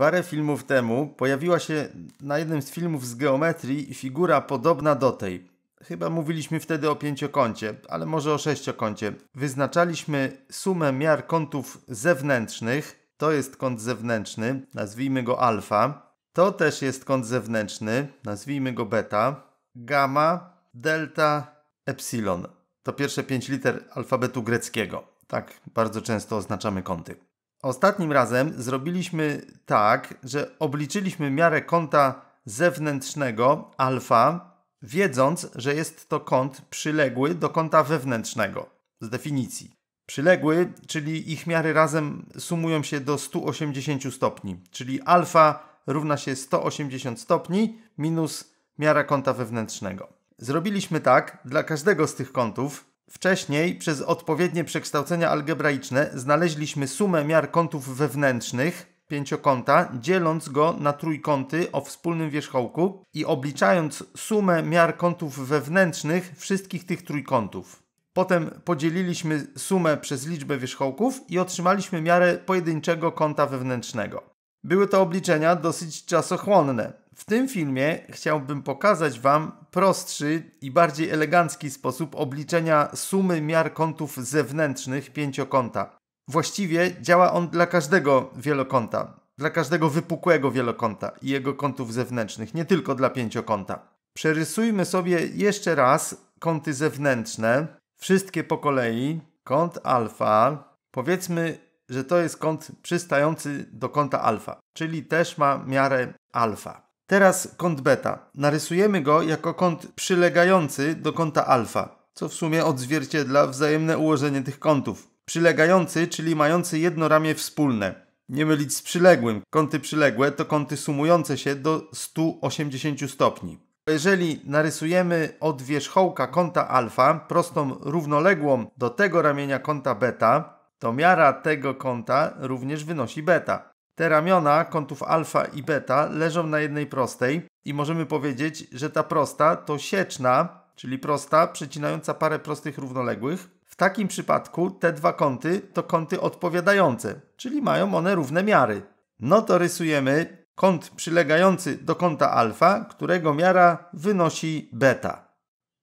Parę filmów temu pojawiła się na jednym z filmów z geometrii figura podobna do tej. Chyba mówiliśmy wtedy o pięciokącie, ale może o sześciokącie. Wyznaczaliśmy sumę miar kątów zewnętrznych. To jest kąt zewnętrzny, nazwijmy go alfa. To też jest kąt zewnętrzny, nazwijmy go beta. Gamma, delta, epsilon. To pierwsze pięć liter alfabetu greckiego. Tak bardzo często oznaczamy kąty. Ostatnim razem zrobiliśmy tak, że obliczyliśmy miarę kąta zewnętrznego alfa, wiedząc, że jest to kąt przyległy do kąta wewnętrznego z definicji. Przyległy, czyli ich miary razem sumują się do 180 stopni, czyli alfa równa się 180 stopni minus miara kąta wewnętrznego. Zrobiliśmy tak dla każdego z tych kątów, Wcześniej przez odpowiednie przekształcenia algebraiczne znaleźliśmy sumę miar kątów wewnętrznych pięciokąta, dzieląc go na trójkąty o wspólnym wierzchołku i obliczając sumę miar kątów wewnętrznych wszystkich tych trójkątów. Potem podzieliliśmy sumę przez liczbę wierzchołków i otrzymaliśmy miarę pojedynczego kąta wewnętrznego. Były to obliczenia dosyć czasochłonne. W tym filmie chciałbym pokazać Wam prostszy i bardziej elegancki sposób obliczenia sumy miar kątów zewnętrznych pięciokąta. Właściwie działa on dla każdego wielokąta, dla każdego wypukłego wielokąta i jego kątów zewnętrznych, nie tylko dla pięciokąta. Przerysujmy sobie jeszcze raz kąty zewnętrzne, wszystkie po kolei. Kąt alfa, powiedzmy, że to jest kąt przystający do kąta alfa, czyli też ma miarę alfa. Teraz kąt beta. Narysujemy go jako kąt przylegający do kąta alfa, co w sumie odzwierciedla wzajemne ułożenie tych kątów. Przylegający, czyli mający jedno ramię wspólne. Nie mylić z przyległym. Kąty przyległe to kąty sumujące się do 180 stopni. Jeżeli narysujemy od wierzchołka kąta alfa prostą równoległą do tego ramienia kąta beta, to miara tego kąta również wynosi beta. Te ramiona kątów alfa i beta leżą na jednej prostej i możemy powiedzieć, że ta prosta to sieczna, czyli prosta przecinająca parę prostych równoległych. W takim przypadku te dwa kąty to kąty odpowiadające, czyli mają one równe miary. No to rysujemy kąt przylegający do kąta alfa, którego miara wynosi beta.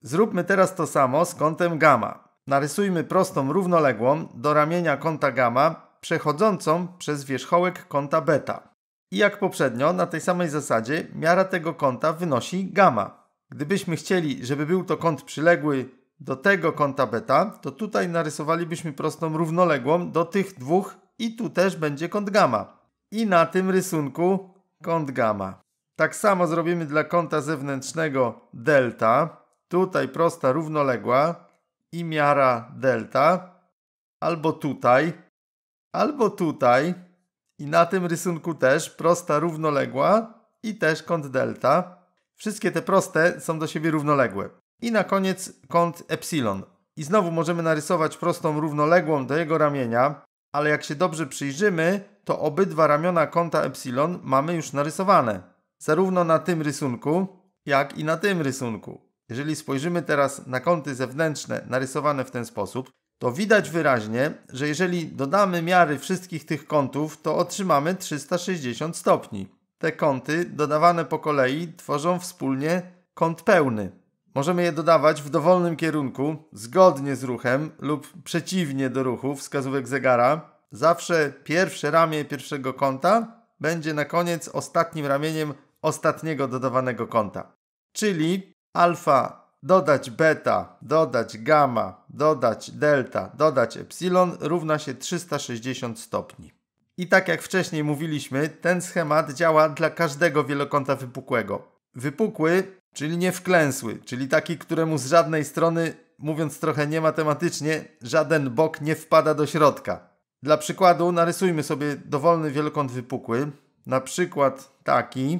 Zróbmy teraz to samo z kątem gamma. Narysujmy prostą równoległą do ramienia kąta gamma przechodzącą przez wierzchołek kąta beta. I jak poprzednio, na tej samej zasadzie miara tego kąta wynosi gamma. Gdybyśmy chcieli, żeby był to kąt przyległy do tego kąta beta, to tutaj narysowalibyśmy prostą równoległą do tych dwóch i tu też będzie kąt gamma. I na tym rysunku kąt gamma. Tak samo zrobimy dla kąta zewnętrznego delta. Tutaj prosta równoległa i miara delta. Albo tutaj albo tutaj i na tym rysunku też prosta równoległa i też kąt delta. Wszystkie te proste są do siebie równoległe. I na koniec kąt epsilon. I znowu możemy narysować prostą równoległą do jego ramienia, ale jak się dobrze przyjrzymy, to obydwa ramiona kąta epsilon mamy już narysowane. Zarówno na tym rysunku, jak i na tym rysunku. Jeżeli spojrzymy teraz na kąty zewnętrzne narysowane w ten sposób, to widać wyraźnie, że jeżeli dodamy miary wszystkich tych kątów, to otrzymamy 360 stopni. Te kąty dodawane po kolei tworzą wspólnie kąt pełny. Możemy je dodawać w dowolnym kierunku, zgodnie z ruchem lub przeciwnie do ruchu wskazówek zegara. Zawsze pierwsze ramię pierwszego kąta będzie na koniec ostatnim ramieniem ostatniego dodawanego kąta. Czyli alfa dodać beta, dodać gamma, dodać delta, dodać epsilon równa się 360 stopni. I tak jak wcześniej mówiliśmy, ten schemat działa dla każdego wielokąta wypukłego. Wypukły, czyli nie wklęsły, czyli taki, któremu z żadnej strony, mówiąc trochę niematematycznie, żaden bok nie wpada do środka. Dla przykładu narysujmy sobie dowolny wielokąt wypukły, na przykład taki,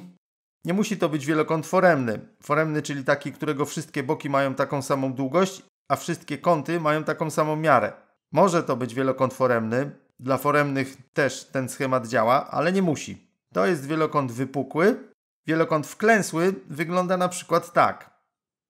nie musi to być wielokąt foremny. Foremny, czyli taki, którego wszystkie boki mają taką samą długość, a wszystkie kąty mają taką samą miarę. Może to być wielokąt foremny. Dla foremnych też ten schemat działa, ale nie musi. To jest wielokąt wypukły. Wielokąt wklęsły wygląda na przykład tak.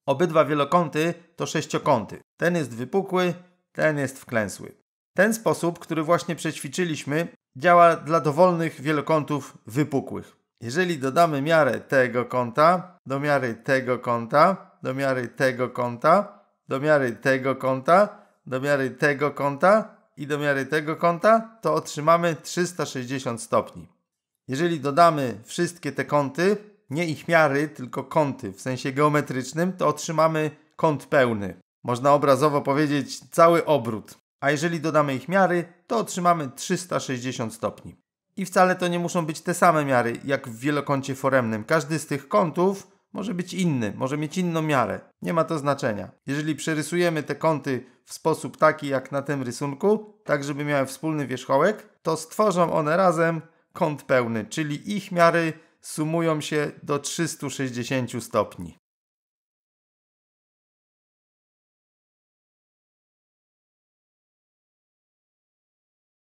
Obydwa wielokąty to sześciokąty. Ten jest wypukły, ten jest wklęsły. Ten sposób, który właśnie przećwiczyliśmy, działa dla dowolnych wielokątów wypukłych. Jeżeli dodamy miarę tego kąta do miary tego kąta, do miary tego kąta, do miary tego kąta, do miary tego kąta i do miary tego kąta, to otrzymamy 360 stopni. Jeżeli dodamy wszystkie te kąty, nie ich miary, tylko kąty w sensie geometrycznym, to otrzymamy kąt pełny. Można obrazowo powiedzieć cały obrót. A jeżeli dodamy ich miary, to otrzymamy 360 stopni. I wcale to nie muszą być te same miary, jak w wielokącie foremnym. Każdy z tych kątów może być inny, może mieć inną miarę. Nie ma to znaczenia. Jeżeli przerysujemy te kąty w sposób taki jak na tym rysunku, tak żeby miały wspólny wierzchołek, to stworzą one razem kąt pełny, czyli ich miary sumują się do 360 stopni.